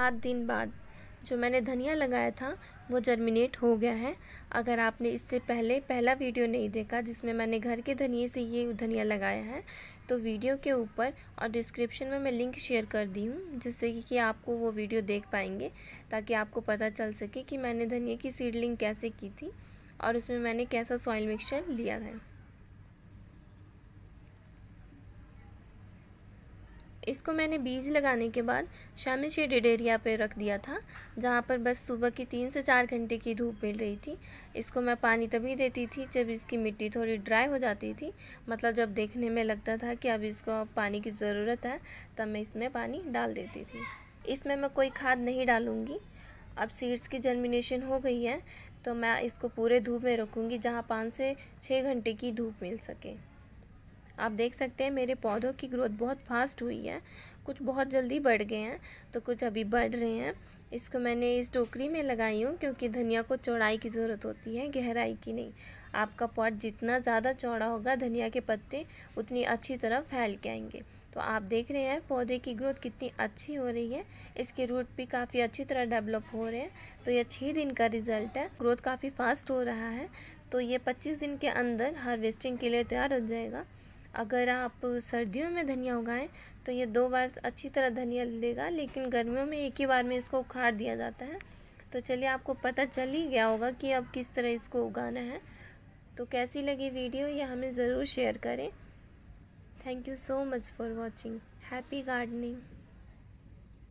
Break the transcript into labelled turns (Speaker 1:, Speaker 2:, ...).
Speaker 1: सात दिन बाद जो मैंने धनिया लगाया था वो जर्मिनेट हो गया है अगर आपने इससे पहले पहला वीडियो नहीं देखा जिसमें मैंने घर के धनिए से ये धनिया लगाया है तो वीडियो के ऊपर और डिस्क्रिप्शन में मैं लिंक शेयर कर दी हूँ जिससे कि, कि आपको वो वीडियो देख पाएंगे ताकि आपको पता चल सके कि मैंने धनिया की सीडलिंग कैसे की थी और उसमें मैंने कैसा सॉइल मिक्सचर लिया है इसको मैंने बीज लगाने के बाद शामिल शेडेड एरिया पर रख दिया था जहाँ पर बस सुबह की तीन से चार घंटे की धूप मिल रही थी इसको मैं पानी तभी देती थी जब इसकी मिट्टी थोड़ी ड्राई हो जाती थी मतलब जब देखने में लगता था कि अब इसको पानी की ज़रूरत है तब मैं इसमें पानी डाल देती थी इसमें मैं कोई खाद नहीं डालूँगी अब सीड्स की जर्मिनेशन हो गई है तो मैं इसको पूरे धूप में रखूँगी जहाँ पाँच से छः घंटे की धूप मिल सके आप देख सकते हैं मेरे पौधों की ग्रोथ बहुत फास्ट हुई है कुछ बहुत जल्दी बढ़ गए हैं तो कुछ अभी बढ़ रहे हैं इसको मैंने इस टोकरी में लगाई हूँ क्योंकि धनिया को चौड़ाई की ज़रूरत होती है गहराई की नहीं आपका पॉट जितना ज़्यादा चौड़ा होगा धनिया के पत्ते उतनी अच्छी तरह फैल के आएंगे तो आप देख रहे हैं पौधे की ग्रोथ कितनी अच्छी हो रही है इसके रूट भी काफ़ी अच्छी तरह डेवलप हो रहे हैं तो ये छः दिन का रिजल्ट है ग्रोथ काफ़ी फास्ट हो रहा है तो ये पच्चीस दिन के अंदर हार्वेस्टिंग के लिए तैयार हो जाएगा अगर आप सर्दियों में धनिया उगाएं तो ये दो बार अच्छी तरह धनिया लेगा लेकिन गर्मियों में एक ही बार में इसको उखाड़ दिया जाता है तो चलिए आपको पता चल ही गया होगा कि अब किस तरह इसको उगाना है तो कैसी लगी वीडियो ये हमें ज़रूर शेयर करें thank you so much for watching happy gardening